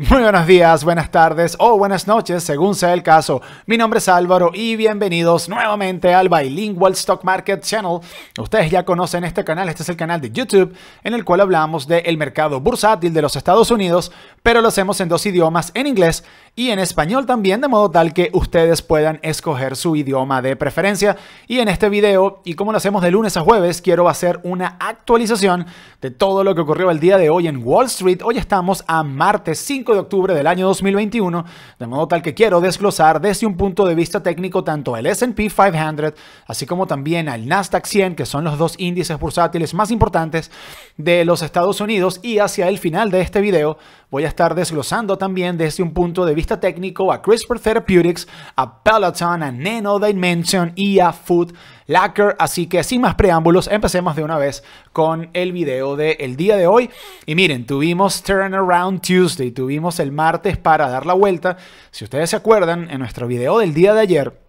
Muy buenos días, buenas tardes o buenas noches, según sea el caso. Mi nombre es Álvaro y bienvenidos nuevamente al Bilingual Stock Market Channel. Ustedes ya conocen este canal, este es el canal de YouTube en el cual hablamos del el mercado bursátil de los Estados Unidos, pero lo hacemos en dos idiomas, en inglés y en español también, de modo tal que ustedes puedan escoger su idioma de preferencia. Y en este video, y como lo hacemos de lunes a jueves, quiero hacer una actualización de todo lo que ocurrió el día de hoy en Wall Street. Hoy estamos a martes 5 de octubre del año 2021, de modo tal que quiero desglosar desde un punto de vista técnico tanto el SP 500, así como también al Nasdaq 100, que son los dos índices bursátiles más importantes de los Estados Unidos. Y hacia el final de este video Voy a estar desglosando también desde un punto de vista técnico a CRISPR Therapeutics, a Peloton, a Nano Dimension y a Food Lacquer. Así que sin más preámbulos, empecemos de una vez con el video del día de hoy. Y miren, tuvimos Turnaround Tuesday, tuvimos el martes para dar la vuelta. Si ustedes se acuerdan, en nuestro video del día de ayer,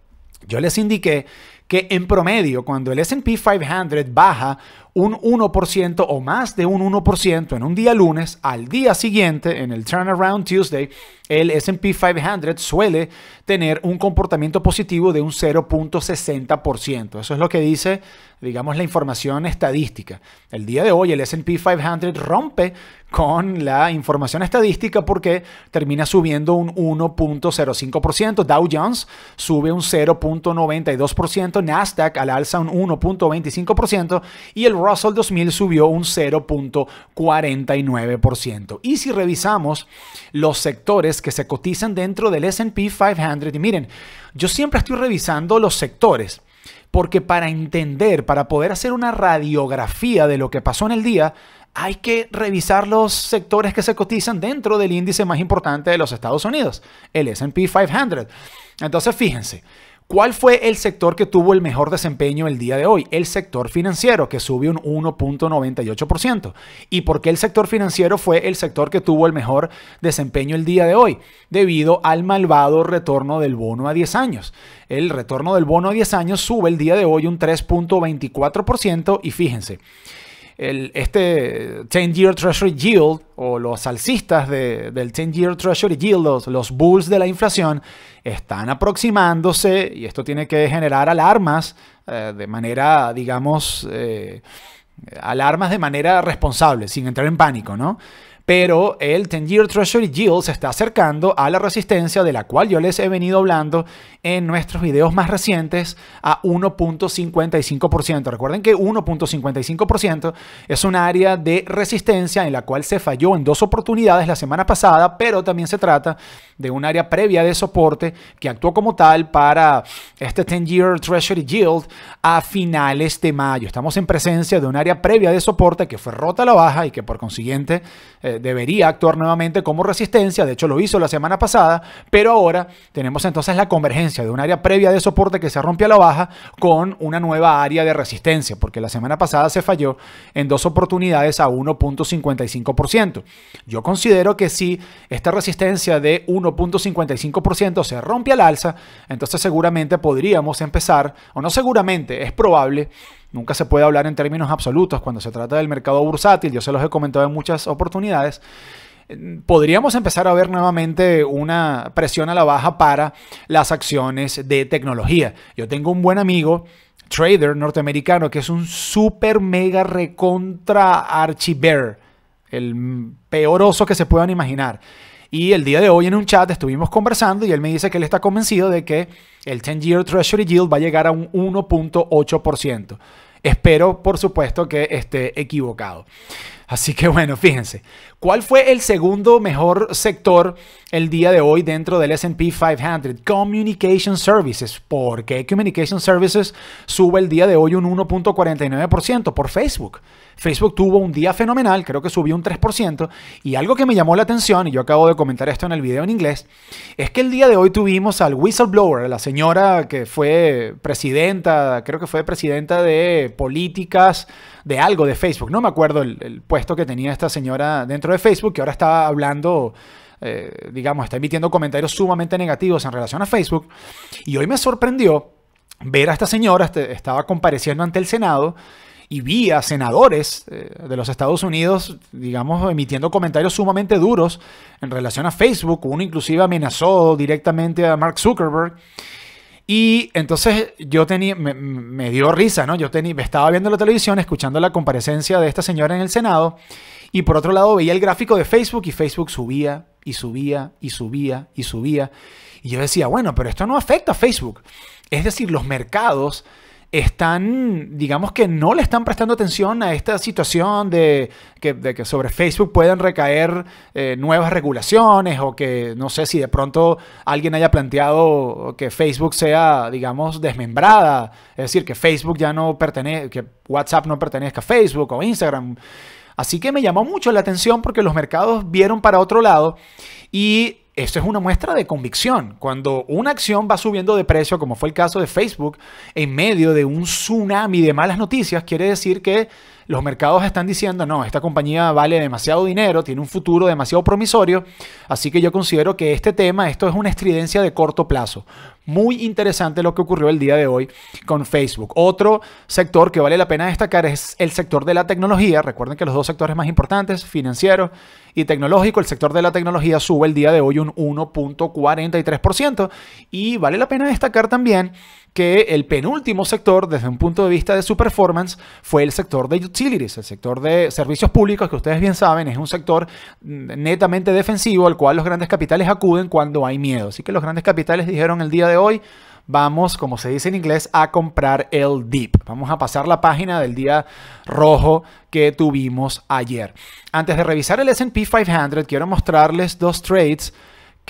yo les indiqué que en promedio, cuando el SP 500 baja un 1% o más de un 1% en un día lunes, al día siguiente, en el Turnaround Tuesday, el SP 500 suele tener un comportamiento positivo de un 0.60%. Eso es lo que dice, digamos, la información estadística. El día de hoy el SP 500 rompe con la información estadística porque termina subiendo un 1.05%, Dow Jones sube un 0.92%, Nasdaq al alza un 1.25% y el Russell 2000 subió un 0.49%. Y si revisamos los sectores que se cotizan dentro del SP 500, y miren, yo siempre estoy revisando los sectores. Porque para entender, para poder hacer una radiografía de lo que pasó en el día, hay que revisar los sectores que se cotizan dentro del índice más importante de los Estados Unidos, el SP 500. Entonces, fíjense, ¿Cuál fue el sector que tuvo el mejor desempeño el día de hoy? El sector financiero, que subió un 1.98%. ¿Y por qué el sector financiero fue el sector que tuvo el mejor desempeño el día de hoy? Debido al malvado retorno del bono a 10 años. El retorno del bono a 10 años sube el día de hoy un 3.24% y fíjense, el, este 10 Year Treasury Yield o los alcistas de, del 10 Year Treasury Yield, los, bulls de la inflación, están aproximándose y esto tiene que generar alarmas eh, de manera, digamos, eh, alarmas de manera responsable, sin entrar en pánico, ¿no? pero el 10-Year Treasury Yield se está acercando a la resistencia de la cual yo les he venido hablando en nuestros videos más recientes a 1.55%. Recuerden que 1.55% es un área de resistencia en la cual se falló en dos oportunidades la semana pasada, pero también se trata de un área previa de soporte que actuó como tal para este 10-Year Treasury Yield a finales de mayo. Estamos en presencia de un área previa de soporte que fue rota a la baja y que por consiguiente... Eh, debería actuar nuevamente como resistencia, de hecho lo hizo la semana pasada, pero ahora tenemos entonces la convergencia de un área previa de soporte que se rompe a la baja con una nueva área de resistencia, porque la semana pasada se falló en dos oportunidades a 1.55%. Yo considero que si esta resistencia de 1.55% se rompe al alza, entonces seguramente podríamos empezar, o no seguramente, es probable Nunca se puede hablar en términos absolutos cuando se trata del mercado bursátil, yo se los he comentado en muchas oportunidades. Podríamos empezar a ver nuevamente una presión a la baja para las acciones de tecnología. Yo tengo un buen amigo trader norteamericano que es un super mega recontra archiver, el peor oso que se puedan imaginar. Y el día de hoy en un chat estuvimos conversando y él me dice que él está convencido de que el 10-year Treasury Yield va a llegar a un 1.8%. Espero, por supuesto, que esté equivocado. Así que bueno, fíjense, ¿cuál fue el segundo mejor sector el día de hoy dentro del SP 500? Communication Services. ¿Por qué Communication Services sube el día de hoy un 1.49% por Facebook? Facebook tuvo un día fenomenal, creo que subió un 3%, y algo que me llamó la atención, y yo acabo de comentar esto en el video en inglés, es que el día de hoy tuvimos al whistleblower, la señora que fue presidenta, creo que fue presidenta de políticas de algo de Facebook. No me acuerdo el, puesto que tenía esta señora dentro de Facebook, que ahora está hablando eh, digamos, está emitiendo comentarios sumamente negativos en relación a Facebook. Y hoy me sorprendió ver a esta señora, este, estaba compareciendo ante el Senado y vi a senadores eh, de los Estados Unidos, digamos, emitiendo comentarios sumamente duros en relación a Facebook. Uno inclusive amenazó directamente a Mark Zuckerberg. Y entonces yo tenía, me, dio risa, ¿no? Yo tenía, estaba viendo la televisión, escuchando la comparecencia de esta señora en el Senado, y por otro lado veía el gráfico de Facebook y Facebook subía y subía y subía y subía. Y yo decía, bueno, pero esto no afecta a Facebook. Es decir, los mercados están, digamos que no le están prestando atención a esta situación de que, sobre Facebook pueden recaer eh, nuevas regulaciones o que no sé si de pronto alguien haya planteado que Facebook sea, digamos, desmembrada, es decir, que Facebook ya no pertenece, que WhatsApp no pertenezca a Facebook o Instagram. Así que me llamó mucho la atención porque los mercados vieron para otro lado y eso es una muestra de convicción. Cuando una acción va subiendo de precio, como fue el caso de Facebook, en medio de un tsunami de malas noticias, quiere decir que los mercados están diciendo, no, esta compañía vale demasiado dinero, tiene un futuro demasiado promisorio, así que yo considero que este tema, esto es una estridencia de corto plazo. Muy interesante lo que ocurrió el día de hoy con Facebook. Otro sector que vale la pena destacar es el sector de la tecnología. Recuerden que los dos sectores más importantes, financiero y tecnológico, el sector de la tecnología sube el día de hoy un 1.43% y vale la pena destacar también que el penúltimo sector, desde un punto de vista de su performance, fue el sector de utilities, el sector de servicios públicos, que ustedes bien saben, es un sector netamente defensivo al cual los grandes capitales acuden cuando hay miedo. Así que los grandes capitales dijeron el día de hoy, vamos, como se dice en inglés, a comprar el dip. Vamos a pasar la página del día rojo que tuvimos ayer. Antes de revisar el SP 500, quiero mostrarles dos trades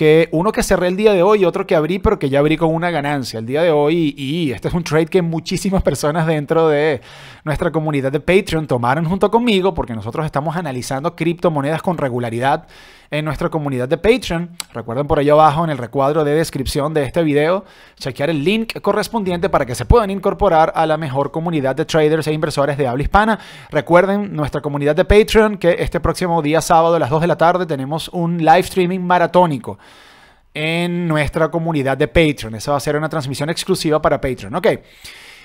que uno que cerré el día de hoy y otro que abrí, pero que ya abrí con una ganancia el día de hoy. Y, este es un trade que muchísimas personas dentro de nuestra comunidad de Patreon tomaron junto conmigo, porque nosotros estamos analizando criptomonedas con regularidad en nuestra comunidad de Patreon. Recuerden por ahí abajo en el recuadro de descripción de este video, chequear el link correspondiente para que se puedan incorporar a la mejor comunidad de traders e inversores de habla hispana. Recuerden nuestra comunidad de Patreon que este próximo día sábado a las 2 de la tarde tenemos un live streaming maratónico en nuestra comunidad de Patreon. Esa va a ser una transmisión exclusiva para Patreon. Ok.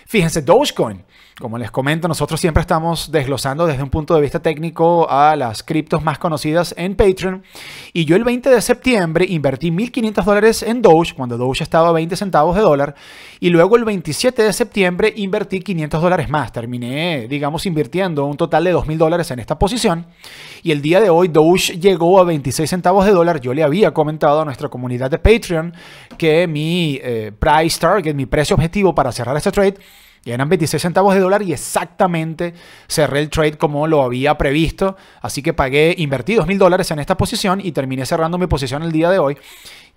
Fíjense, Dogecoin. Como les comento, nosotros siempre estamos desglosando desde un punto de vista técnico a las criptos más conocidas en Patreon. Y yo el 20 de septiembre invertí 1.500 dólares en Doge, cuando Doge estaba a 20 centavos de dólar. Y luego el 27 de septiembre invertí 500 dólares más. Terminé, digamos, invirtiendo un total de 2.000 dólares en esta posición. Y el día de hoy Doge llegó a 26 centavos de dólar. Yo le había comentado a nuestra comunidad de Patreon que mi eh, price target, mi precio objetivo para cerrar este trade y eran 26 centavos de dólar y exactamente cerré el trade como lo había previsto. Así que pagué, invertí 2000 mil dólares en esta posición y terminé cerrando mi posición el día de hoy.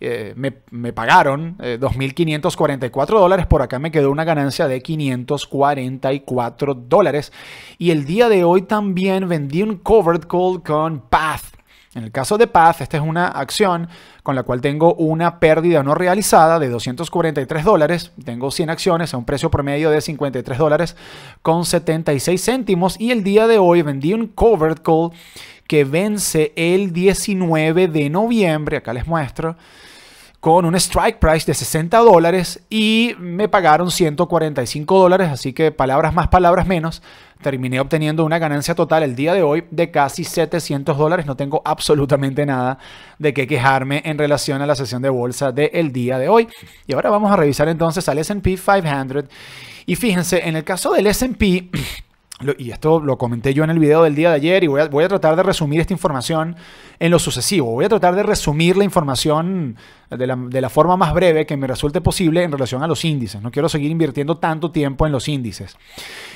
Eh, me, me, pagaron 2.544 eh, dólares, por acá me quedó una ganancia de 544 dólares. Y el día de hoy también vendí un covered call con Path. En el caso de Paz, esta es una acción con la cual tengo una pérdida no realizada de 243 dólares. Tengo 100 acciones a un precio promedio de 53 dólares con 76 céntimos. Y el día de hoy vendí un covered call que vence el 19 de noviembre. Acá les muestro con un strike price de 60 dólares y me pagaron 145 dólares, así que palabras más, palabras menos, terminé obteniendo una ganancia total el día de hoy de casi 700 dólares, no tengo absolutamente nada de qué quejarme en relación a la sesión de bolsa del día de hoy. Y ahora vamos a revisar entonces al SP 500 y fíjense, en el caso del SP... y esto lo comenté yo en el video del día de ayer y voy a, voy a, tratar de resumir esta información en lo sucesivo. Voy a tratar de resumir la información de la, forma más breve que me resulte posible en relación a los índices. No quiero seguir invirtiendo tanto tiempo en los índices.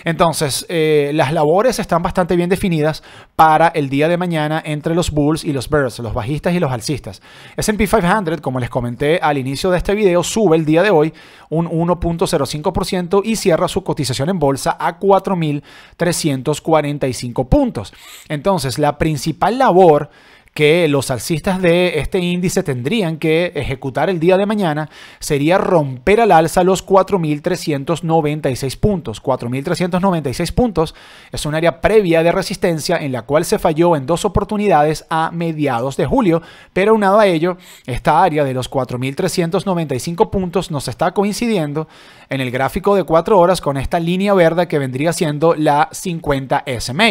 Entonces, eh, las labores están bastante bien definidas para el día de mañana entre los bulls y los bears, los bajistas y los alcistas. S&P 500, como les comenté al inicio de este video, sube el día de hoy un 1.05% y cierra su cotización en bolsa a 4.345 puntos. Entonces, la principal labor que los alcistas de este índice tendrían que ejecutar el día de mañana sería romper al alza los 4.396 puntos. 4.396 puntos es un área previa de resistencia en la cual se falló en dos oportunidades a mediados de julio, pero aunado a ello, esta área de los 4.395 puntos nos está coincidiendo en el gráfico de 4 horas con esta línea verde que vendría siendo la 50 SMA.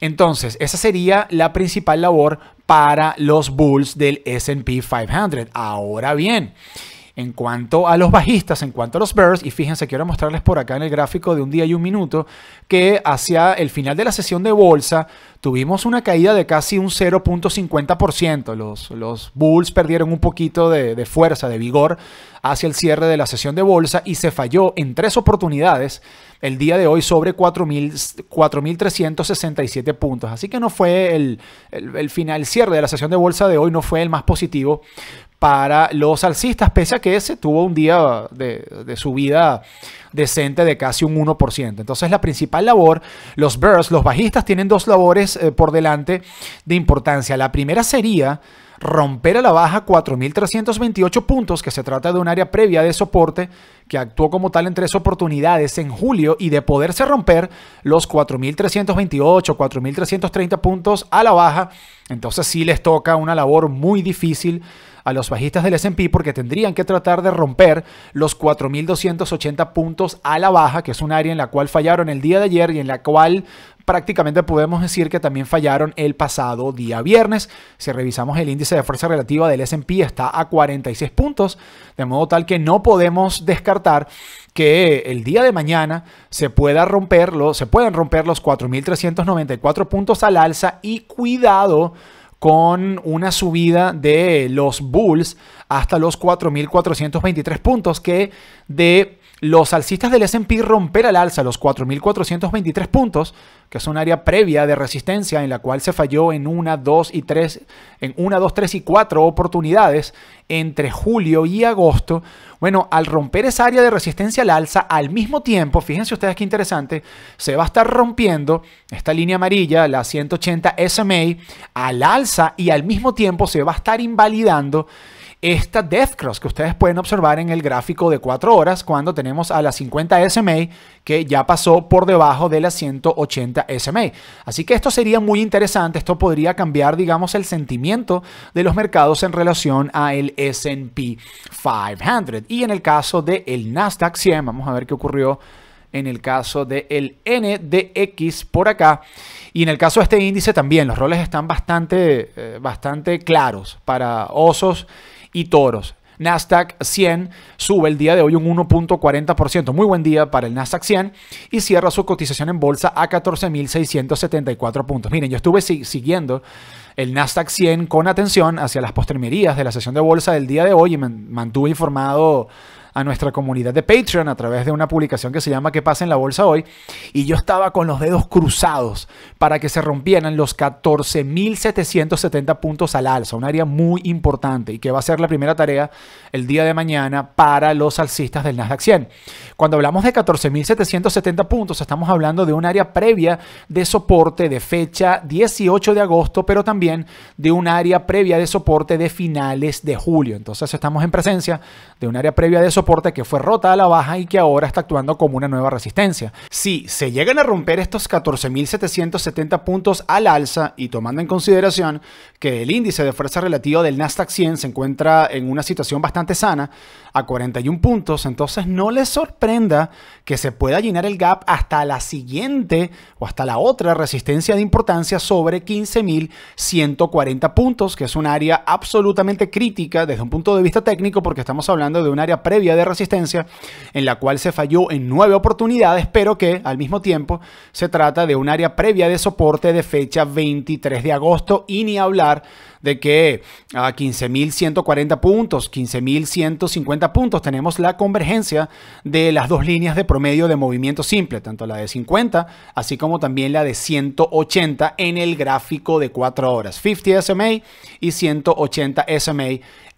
Entonces, esa sería la principal labor para los bulls del SP 500. Ahora bien, en cuanto a los bajistas, en cuanto a los bears, y fíjense, quiero mostrarles por acá en el gráfico de un día y un minuto que hacia el final de la sesión de bolsa tuvimos una caída de casi un 0.50%. Los, los bulls perdieron un poquito de, fuerza, de vigor hacia el cierre de la sesión de bolsa y se falló en tres oportunidades el día de hoy sobre 4.367 puntos. Así que no fue el, el, el final, el cierre de la sesión de bolsa de hoy no fue el más positivo para los alcistas, pese a que ese tuvo un día de, subida decente de casi un 1%. Entonces la principal labor, los Bears, los bajistas tienen dos labores eh, por delante de importancia. La primera sería romper a la baja 4.328 puntos, que se trata de un área previa de soporte que actuó como tal en tres oportunidades en julio y de poderse romper los 4.328, 4.330 puntos a la baja, entonces sí les toca una labor muy difícil a los bajistas del SP porque tendrían que tratar de romper los 4.280 puntos a la baja, que es un área en la cual fallaron el día de ayer y en la cual prácticamente podemos decir que también fallaron el pasado día viernes. Si revisamos el índice de fuerza relativa del SP está a 46 puntos, de modo tal que no podemos descartar que el día de mañana se pueda romperlo, se puedan romper los 4.394 puntos al alza y cuidado con una subida de los Bulls hasta los 4.423 puntos que de los alcistas del S&P romper al alza los 4.423 puntos, que es un área previa de resistencia en la cual se falló en una, dos y tres, en una, dos, tres y cuatro oportunidades entre julio y agosto. Bueno, al romper esa área de resistencia al alza, al mismo tiempo, fíjense ustedes qué interesante, se va a estar rompiendo esta línea amarilla, la 180 SMA, al alza y al mismo tiempo se va a estar invalidando esta death cross que ustedes pueden observar en el gráfico de 4 horas cuando tenemos a la 50 SMA que ya pasó por debajo de la 180 SMA. Así que esto sería muy interesante, esto podría cambiar, digamos, el sentimiento de los mercados en relación a el S&P 500. Y en el caso del el Nasdaq 100, vamos a ver qué ocurrió en el caso del NDX por acá. Y en el caso de este índice también, los roles están bastante, eh, bastante claros para osos y toros. Nasdaq 100 sube el día de hoy un 1.40%, muy buen día para el Nasdaq 100 y cierra su cotización en bolsa a 14.674 puntos. Miren, yo estuve siguiendo el Nasdaq 100 con atención hacia las postremerías de la sesión de bolsa del día de hoy y me mantuve informado a nuestra comunidad de Patreon a través de una publicación que se llama que pasa en la bolsa hoy? Y yo estaba con los dedos cruzados para que se rompieran los 14.770 puntos al alza, un área muy importante y que va a ser la primera tarea el día de mañana para los alcistas del Nasdaq 100. Cuando hablamos de 14.770 puntos, estamos hablando de un área previa de soporte de fecha 18 de agosto, pero también de un área previa de soporte de finales de julio. Entonces estamos en presencia de un área previa de soporte que fue rota a la baja y que ahora está actuando como una nueva resistencia. Si se llegan a romper estos 14.770 puntos al alza y tomando en consideración que el índice de fuerza relativa del Nasdaq 100 se encuentra en una situación bastante sana, a 41 puntos, entonces no les sorprenda que se pueda llenar el gap hasta la siguiente o hasta la otra resistencia de importancia sobre 15.140 puntos, que es un área absolutamente crítica desde un punto de vista técnico porque estamos hablando de un área previa de resistencia en la cual se falló en nueve oportunidades, pero que al mismo tiempo se trata de un área previa de soporte de fecha 23 de agosto y ni hablar de que ah, a 15.140 puntos, 15.150 puntos, tenemos la convergencia de las dos líneas de promedio de movimiento simple, tanto la de 50, así como también la de 180 en el gráfico de 4 horas, 50 SMA y 180 SMA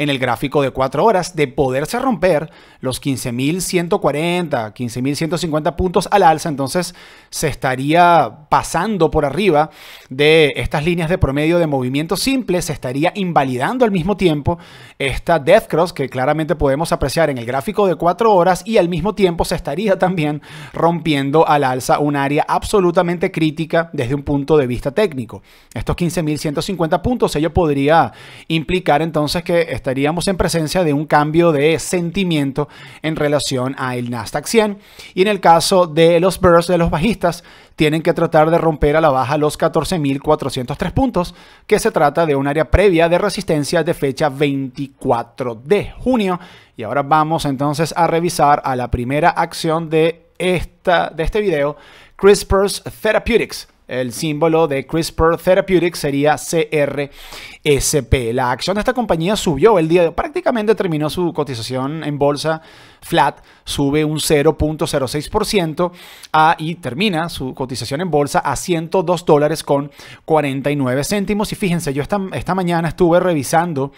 en el gráfico de 4 horas de poderse romper los 15.140, 15.150 puntos al alza, entonces se estaría pasando por arriba de estas líneas de promedio de movimiento simple, se estaría invalidando al mismo tiempo esta death cross que claramente podemos apreciar en el gráfico de 4 horas y al mismo tiempo se estaría también rompiendo al alza un área absolutamente crítica desde un punto de vista técnico. Estos 15.150 puntos, ello podría implicar entonces que esta estaríamos en presencia de un cambio de sentimiento en relación al Nasdaq 100. Y en el caso de los Bears, de los bajistas, tienen que tratar de romper a la baja los 14.403 puntos, que se trata de un área previa de resistencia de fecha 24 de junio. Y ahora vamos entonces a revisar a la primera acción de, esta, de este video, CRISPR's Therapeutics el símbolo de CRISPR Therapeutics sería CRSP. La acción de esta compañía subió el día de prácticamente terminó su cotización en bolsa flat, sube un 0.06% ah, y termina su cotización en bolsa a 102 dólares con 49 céntimos. Y fíjense, yo esta, mañana estuve revisando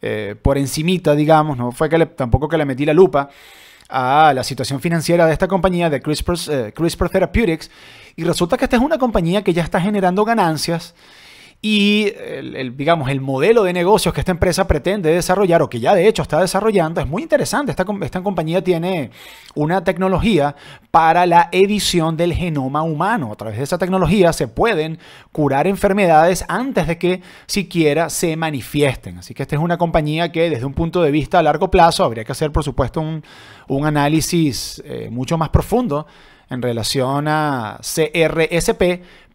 eh, por encimita, digamos, no fue que tampoco que le metí la lupa a la situación financiera de esta compañía de CRISPR, eh, CRISPR Therapeutics y resulta que esta es una compañía que ya está generando ganancias y el, digamos, el modelo de negocios que esta empresa pretende desarrollar o que ya de hecho está desarrollando es muy interesante. Esta, esta compañía tiene una tecnología para la edición del genoma humano. A través de esa tecnología se pueden curar enfermedades antes de que siquiera se manifiesten. Así que esta es una compañía que desde un punto de vista a largo plazo habría que hacer, por supuesto, un, un análisis eh, mucho más profundo en relación a CRSP,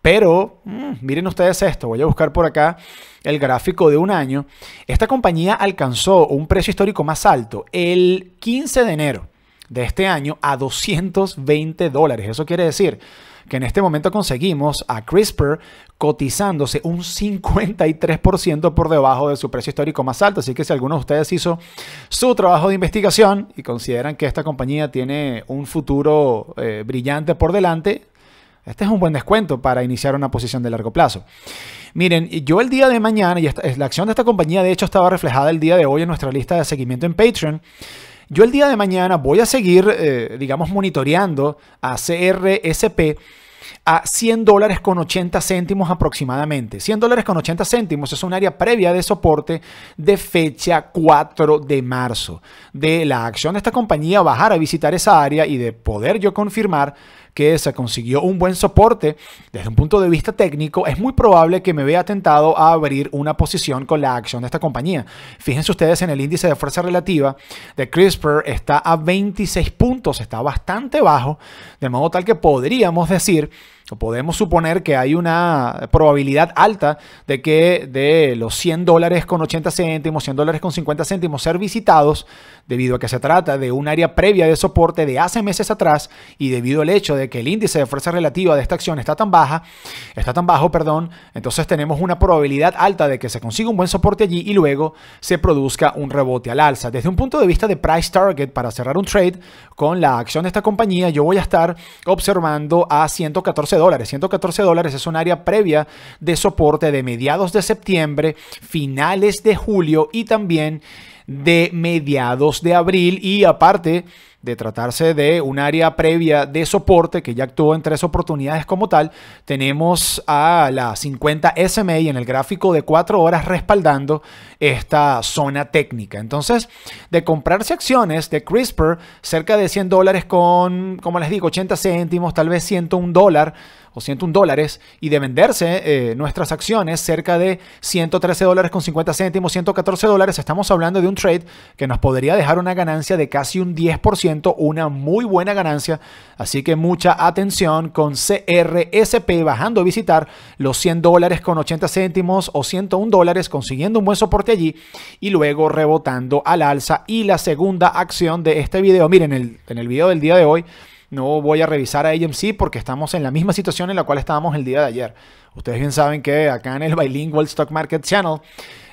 pero mm, miren ustedes esto, voy a buscar por acá el gráfico de un año. Esta compañía alcanzó un precio histórico más alto el 15 de enero de este año a 220 dólares. Eso quiere decir que en este momento conseguimos a CRISPR cotizándose un 53% por debajo de su precio histórico más alto. Así que si alguno de ustedes hizo su trabajo de investigación y consideran que esta compañía tiene un futuro eh, brillante por delante, este es un buen descuento para iniciar una posición de largo plazo. Miren, yo el día de mañana, y la acción de esta compañía de hecho estaba reflejada el día de hoy en nuestra lista de seguimiento en Patreon, yo el día de mañana voy a seguir, eh, digamos, monitoreando a CRSP a 100 dólares con 80 céntimos aproximadamente. 100 dólares con 80 céntimos es un área previa de soporte de fecha 4 de marzo. De la acción de esta compañía bajar a visitar esa área y de poder yo confirmar que se consiguió un buen soporte desde un punto de vista técnico, es muy probable que me vea tentado a abrir una posición con la acción de esta compañía. Fíjense ustedes en el índice de fuerza relativa de CRISPR está a 26 puntos, está bastante bajo, de modo tal que podríamos decir podemos suponer que hay una probabilidad alta de que de los 100 dólares con 80 céntimos, 100 dólares con 50 céntimos ser visitados, debido a que se trata de un área previa de soporte de hace meses atrás y debido al hecho de que el índice de fuerza relativa de esta acción está tan baja, está tan bajo, perdón, entonces tenemos una probabilidad alta de que se consiga un buen soporte allí y luego se produzca un rebote al alza. Desde un punto de vista de price target para cerrar un trade con la acción de esta compañía, yo voy a estar observando a 114 114 dólares es un área previa de soporte de mediados de septiembre, finales de julio y también de mediados de abril. Y aparte, de tratarse de un área previa de soporte que ya actuó en tres oportunidades como tal, tenemos a la 50 SMA en el gráfico de cuatro horas respaldando esta zona técnica. Entonces, de comprarse acciones de CRISPR cerca de 100 dólares con, como les digo, 80 céntimos, tal vez 101 dólar o 101 dólares y de venderse eh, nuestras acciones cerca de 113 dólares con 50 céntimos, 114 dólares, estamos hablando de un trade que nos podría dejar una ganancia de casi un 10% una muy buena ganancia. Así que mucha atención con CRSP bajando a visitar los 100 dólares con 80 céntimos o 101 dólares, consiguiendo un buen soporte allí y luego rebotando al alza. Y la segunda acción de este video, miren, el, en el video del día de hoy. No voy a revisar a AMC porque estamos en la misma situación en la cual estábamos el día de ayer. Ustedes bien saben que acá en el Bilingual Stock Market Channel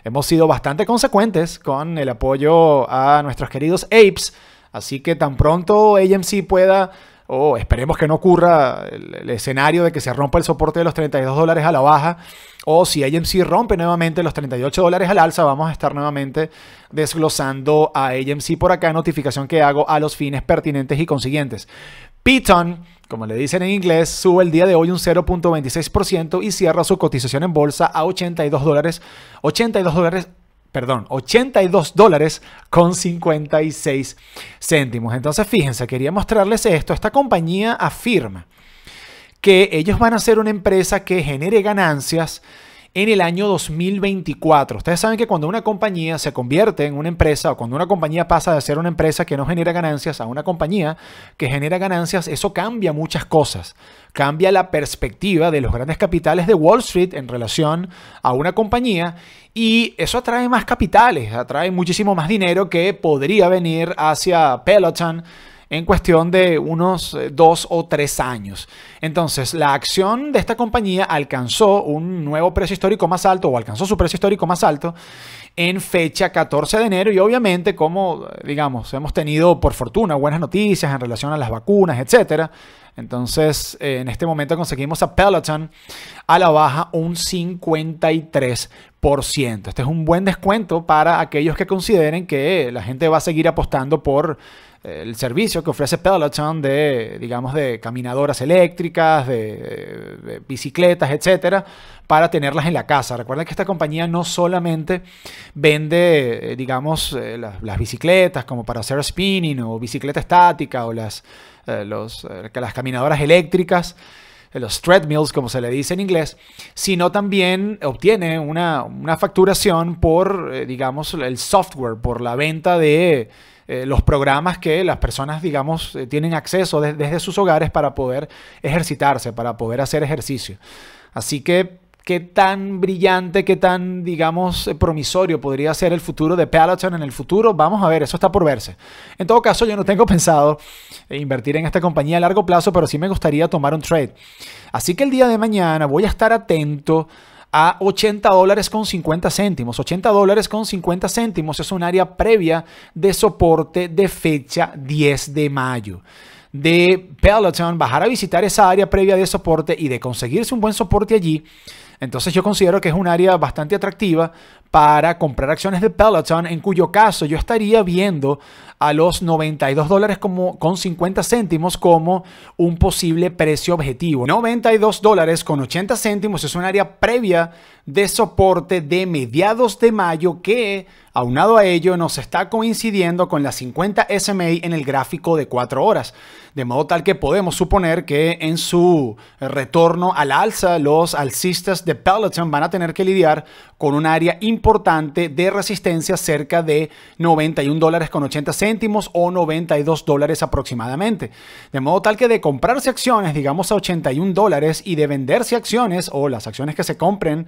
hemos sido bastante consecuentes con el apoyo a nuestros queridos apes Así que tan pronto AMC pueda, o esperemos que no ocurra el, escenario de que se rompa el soporte de los 32 dólares a la baja, o si AMC rompe nuevamente los 38 dólares al alza, vamos a estar nuevamente desglosando a AMC por acá, notificación que hago a los fines pertinentes y consiguientes. Piton, como le dicen en inglés, sube el día de hoy un 0.26% y cierra su cotización en bolsa a 82 dólares, 82 dólares perdón, 82 dólares con 56 céntimos. Entonces, fíjense, quería mostrarles esto. Esta compañía afirma que ellos van a ser una empresa que genere ganancias en el año 2024. Ustedes saben que cuando una compañía se convierte en una empresa o cuando una compañía pasa de ser una empresa que no genera ganancias a una compañía que genera ganancias, eso cambia muchas cosas. Cambia la perspectiva de los grandes capitales de Wall Street en relación a una compañía y eso atrae más capitales, atrae muchísimo más dinero que podría venir hacia Peloton en cuestión de unos eh, dos o tres años. Entonces, la acción de esta compañía alcanzó un nuevo precio histórico más alto o alcanzó su precio histórico más alto en fecha 14 de enero y obviamente como digamos hemos tenido por fortuna buenas noticias en relación a las vacunas etcétera entonces eh, en este momento conseguimos a Peloton a la baja un 53% este es un buen descuento para aquellos que consideren que la gente va a seguir apostando por el servicio que ofrece Peloton de, digamos, de caminadoras eléctricas, de, bicicletas, etcétera, para tenerlas en la casa. Recuerden que esta compañía no solamente vende, eh, digamos, eh, las, bicicletas como para hacer spinning o bicicleta estática o las, eh, las caminadoras eléctricas los treadmills, como se le dice en inglés, sino también obtiene una facturación por, digamos, el software, por la venta de eh, los programas que las personas, digamos, eh, tienen acceso desde sus hogares para poder ejercitarse, para poder hacer ejercicio. Así que qué tan brillante, qué tan, digamos, eh, promisorio podría ser el futuro de Peloton en el futuro. Vamos a ver, eso está por verse. En todo caso, yo no tengo pensado invertir en esta compañía a largo plazo, pero sí me gustaría tomar un trade. Así que el día de mañana voy a estar atento a 80 dólares con 50 céntimos. 80 dólares con 50 céntimos es un área previa de soporte de fecha 10 de mayo de Peloton, bajar a visitar esa área previa de soporte y de conseguirse un buen soporte allí, entonces yo considero que es un área bastante atractiva para comprar acciones de Peloton, en cuyo caso yo estaría viendo a los 92 dólares como, con 50 céntimos como un posible precio objetivo. 92 dólares con 80 céntimos es un área previa de soporte de mediados de mayo que, aunado a ello, nos está coincidiendo con la 50 SMA en el gráfico de 4 horas. De modo tal que podemos suponer que en su eh, retorno al alza, los alcistas de Peloton van a tener que lidiar con un área importante de resistencia cerca de 91 dólares con 80 céntimos o 92 dólares aproximadamente. De modo tal que de comprarse acciones, digamos a 81 dólares, y de venderse acciones o las acciones que se compren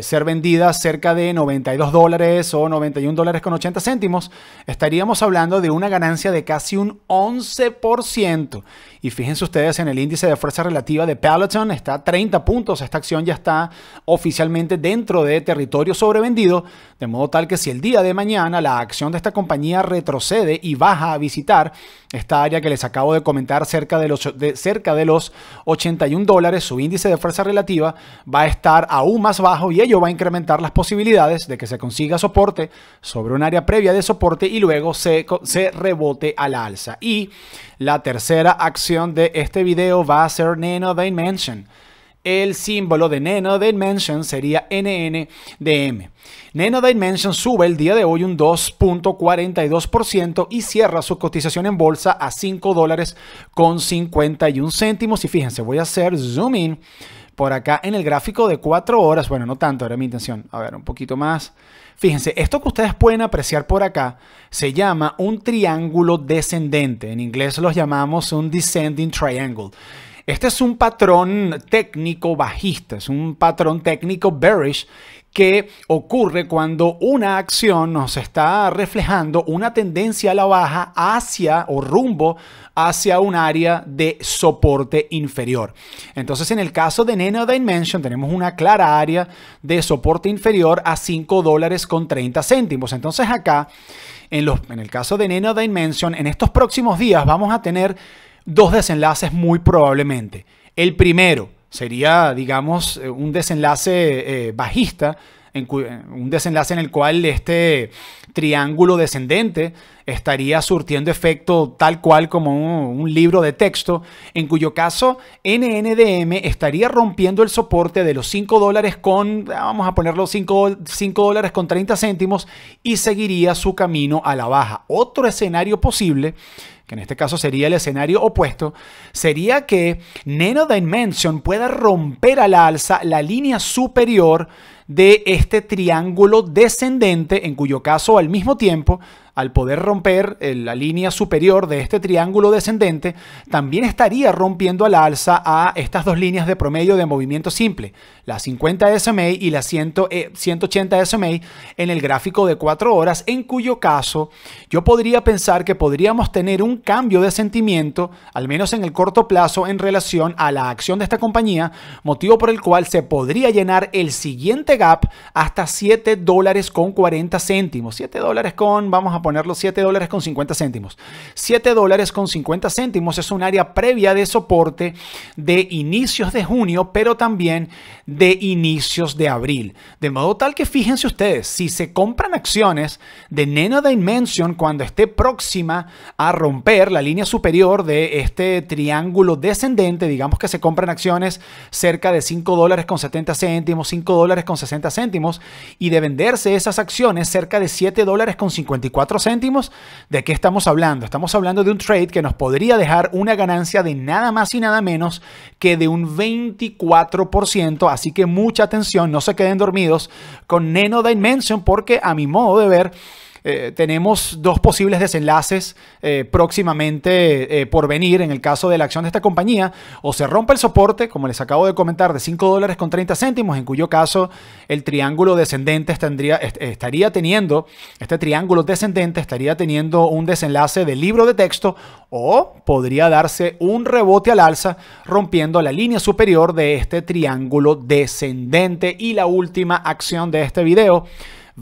ser vendida cerca de 92 dólares o 91 dólares con 80 céntimos, estaríamos hablando de una ganancia de casi un 11%. Y fíjense ustedes en el índice de fuerza relativa de Peloton, está 30 puntos. Esta acción ya está oficialmente dentro de territorio sobrevendido, de modo tal que si el día de mañana la acción de esta compañía retrocede y baja a visitar esta área que les acabo de comentar cerca de los, cerca de los 81 dólares, su índice de fuerza relativa va a estar aún más bajo y ello va a incrementar las posibilidades de que se consiga soporte sobre un área previa de soporte y luego se, se rebote a la alza. Y la tercera acción de este video va a ser Nano Dimension. El símbolo de Nano Dimension sería NNDM. Nano Dimension sube el día de hoy un 2.42% y cierra su cotización en bolsa a 5 dólares con 51 céntimos. Y fíjense, voy a hacer zoom in por acá en el gráfico de cuatro horas, bueno, no tanto, era mi intención, a ver, un poquito más. Fíjense, esto que ustedes pueden apreciar por acá se llama un triángulo descendente, en inglés los llamamos un descending triangle. Este es un patrón técnico bajista, es un patrón técnico bearish que ocurre cuando una acción nos está reflejando una tendencia a la baja hacia o rumbo hacia un área de soporte inferior. Entonces, en el caso de Neno Dimension, tenemos una clara área de soporte inferior a 5 dólares con 30 céntimos. Entonces, acá, en, el caso de Neno Dimension, en estos próximos días vamos a tener dos desenlaces muy probablemente. El primero sería, digamos, eh, un desenlace eh, bajista, en eh, un desenlace en el cual este triángulo descendente estaría surtiendo efecto tal cual como un, libro de texto, en cuyo caso NNDM estaría rompiendo el soporte de los 5 dólares con, vamos a ponerlo 5, dólares con 30 céntimos y seguiría su camino a la baja. Otro escenario posible que en este caso sería el escenario opuesto, sería que Nano Dimension pueda romper al alza la línea superior de este triángulo descendente, en cuyo caso al mismo tiempo al poder romper eh, la línea superior de este triángulo descendente, también estaría rompiendo al alza a estas dos líneas de promedio de movimiento simple, la 50 SMA y la 180 eh, SMA en el gráfico de 4 horas, en cuyo caso yo podría pensar que podríamos tener un cambio de sentimiento, al menos en el corto plazo, en relación a la acción de esta compañía, motivo por el cual se podría llenar el siguiente gap hasta 7 dólares con 40 céntimos, 7 dólares con, vamos a poner ponerlo 7 dólares con 50 céntimos. 7 dólares con 50 céntimos es un área previa de soporte de inicios de junio, pero también de inicios de abril. De modo tal que fíjense ustedes, si se compran acciones de nena Dimension cuando esté próxima a romper la línea superior de este triángulo descendente, digamos que se compran acciones cerca de 5 dólares con 70 céntimos, 5 dólares con 60 céntimos, y de venderse esas acciones cerca de 7 dólares con 54 céntimos, ¿de qué estamos hablando? Estamos hablando de un trade que nos podría dejar una ganancia de nada más y nada menos que de un 24%, así que mucha atención, no se queden dormidos con Neno Dimension porque a mi modo de ver eh, tenemos dos posibles desenlaces eh, próximamente eh, por venir en el caso de la acción de esta compañía. O se rompe el soporte, como les acabo de comentar, de 5 dólares con 30 céntimos, en cuyo caso el triángulo descendente estaría teniendo, este triángulo descendente estaría teniendo un desenlace de libro de texto o podría darse un rebote al alza rompiendo la línea superior de este triángulo descendente. Y la última acción de este video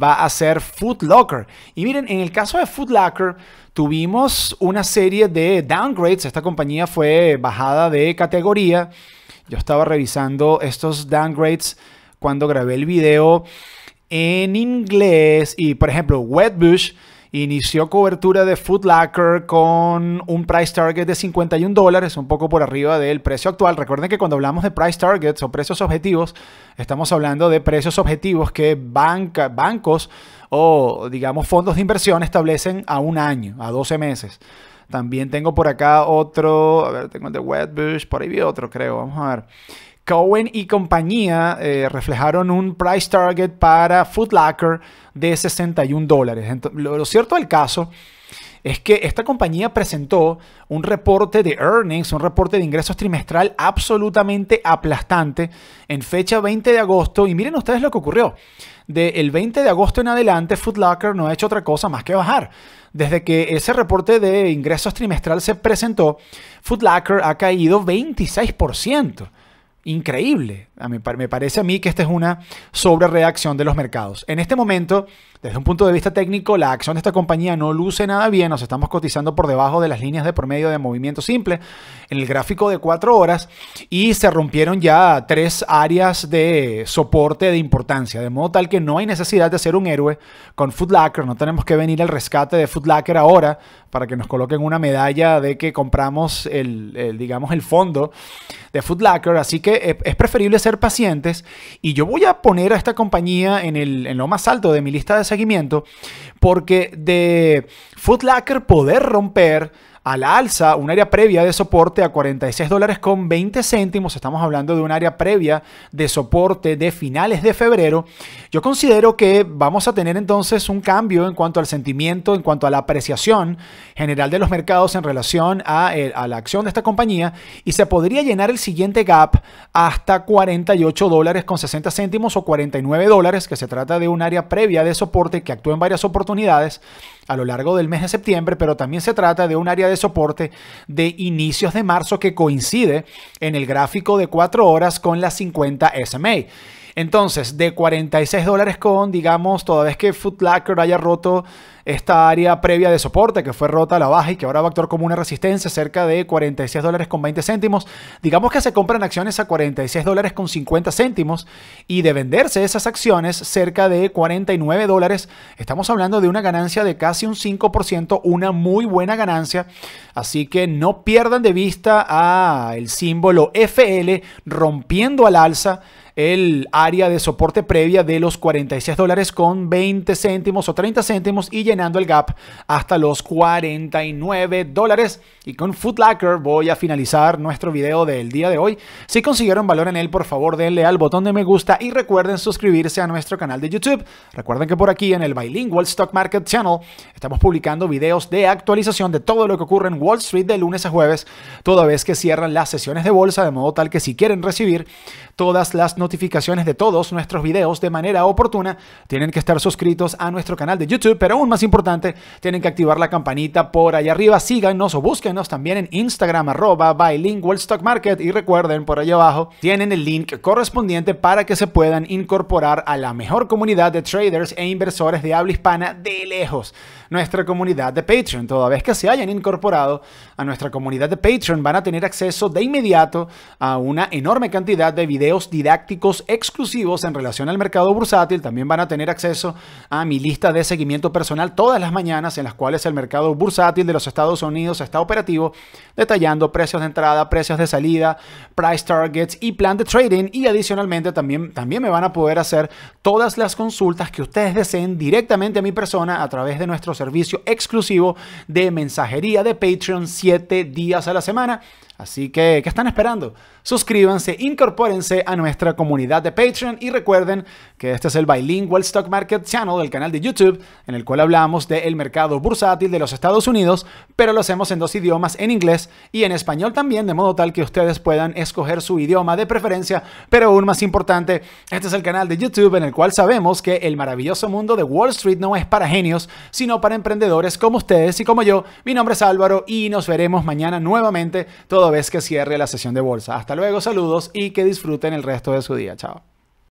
va a ser Food Locker. Y miren, en el caso de Foot Locker, tuvimos una serie de downgrades. Esta compañía fue bajada de categoría. Yo estaba revisando estos downgrades cuando grabé el video en inglés. Y por ejemplo, Wetbush Inició cobertura de Food con un price target de 51 dólares, un poco por arriba del precio actual. Recuerden que cuando hablamos de price targets o precios objetivos, estamos hablando de precios objetivos que bancos o, digamos, fondos de inversión establecen a un año, a 12 meses. También tengo por acá otro, a ver, tengo el de Wetbush, por ahí vi otro, creo, vamos a ver Cohen y compañía eh, reflejaron un price target para Foot Locker de 61 dólares. Lo, cierto del caso es que esta compañía presentó un reporte de earnings, un reporte de ingresos trimestral absolutamente aplastante en fecha 20 de agosto. Y miren ustedes lo que ocurrió. Del 20 de agosto en adelante, Foot Locker no ha hecho otra cosa más que bajar. Desde que ese reporte de ingresos trimestral se presentó, Foot Locker ha caído 26% increíble. A mí, me parece a mí que esta es una sobrereacción de los mercados. En este momento, desde un punto de vista técnico, la acción de esta compañía no luce nada bien, nos estamos cotizando por debajo de las líneas de promedio de movimiento simple en el gráfico de 4 horas y se rompieron ya tres áreas de soporte de importancia, de modo tal que no hay necesidad de ser un héroe con Footlocker, no tenemos que venir al rescate de Footlocker ahora para que nos coloquen una medalla de que compramos el, digamos, el fondo de Footlocker, así que es preferible ser pacientes y yo voy a poner a esta compañía en, el, en lo más alto de mi lista de seguimiento, porque de Footlacker poder romper a la alza un área previa de soporte a 46 dólares con 20 céntimos. Estamos hablando de un área previa de soporte de finales de febrero. Yo considero que vamos a tener entonces un cambio en cuanto al sentimiento, en cuanto a la apreciación general de los mercados en relación a, eh, la acción de esta compañía y se podría llenar el siguiente gap hasta 48 dólares con 60 céntimos o 49 dólares, que se trata de un área previa de soporte que actúa en varias oportunidades a lo largo del mes de septiembre, pero también se trata de un área de soporte de inicios de marzo que coincide en el gráfico de 4 horas con las 50 SMA. Entonces, de 46 dólares con, digamos, toda vez que Footlacker haya roto esta área previa de soporte que fue rota a la baja y que ahora va a actuar como una resistencia cerca de 46 dólares con 20 céntimos, digamos que se compran acciones a 46 dólares con 50 céntimos y de venderse esas acciones cerca de 49 dólares, estamos hablando de una ganancia de casi un 5%, una muy buena ganancia, así que no pierdan de vista a el símbolo FL rompiendo al alza el área de soporte previa de los 46 dólares con 20 céntimos o 30 céntimos y llenando el gap hasta los 49 dólares. Y con Food voy a finalizar nuestro video del día de hoy. Si consiguieron valor en él, por favor denle al botón de me gusta y recuerden suscribirse a nuestro canal de YouTube. Recuerden que por aquí en el Bilingual Stock Market Channel estamos publicando videos de actualización de todo lo que ocurre en Wall Street de lunes a jueves, toda vez que cierran las sesiones de bolsa, de modo tal que si quieren recibir todas las noticias notificaciones de todos nuestros videos de manera oportuna, tienen que estar suscritos a nuestro canal de YouTube, pero aún más importante, tienen que activar la campanita por allá arriba. Síganos o búsquenos también en Instagram, arroba stock market. Y recuerden, por ahí abajo tienen el link correspondiente para que se puedan incorporar a la mejor comunidad de traders e inversores de habla hispana de lejos, nuestra comunidad de Patreon. Toda vez que se hayan incorporado a nuestra comunidad de Patreon, van a tener acceso de inmediato a una enorme cantidad de videos didácticos exclusivos en relación al mercado bursátil. También van a tener acceso a mi lista de seguimiento personal todas las mañanas en las cuales el mercado bursátil de los Estados Unidos está operativo, detallando precios de entrada, precios de salida, price targets y plan de trading. Y adicionalmente también, también me van a poder hacer todas las consultas que ustedes deseen directamente a mi persona a través de nuestro servicio exclusivo de mensajería de Patreon 7 días a la semana. Así que, ¿qué están esperando? Suscríbanse, incorpórense a nuestra comunidad de Patreon y recuerden que este es el Bilingual Stock Market Channel, el canal de YouTube, en el cual hablamos del mercado bursátil de los Estados Unidos, pero lo hacemos en dos idiomas, en inglés y en español también, de modo tal que ustedes puedan escoger su idioma de preferencia, pero aún más importante, este es el canal de YouTube en el cual sabemos que el maravilloso mundo de Wall Street no es para genios, sino para emprendedores como ustedes y como yo. Mi nombre es Álvaro y nos veremos mañana nuevamente. Todo vez que cierre la sesión de bolsa. Hasta luego, saludos y que disfruten el resto de su día. Chao.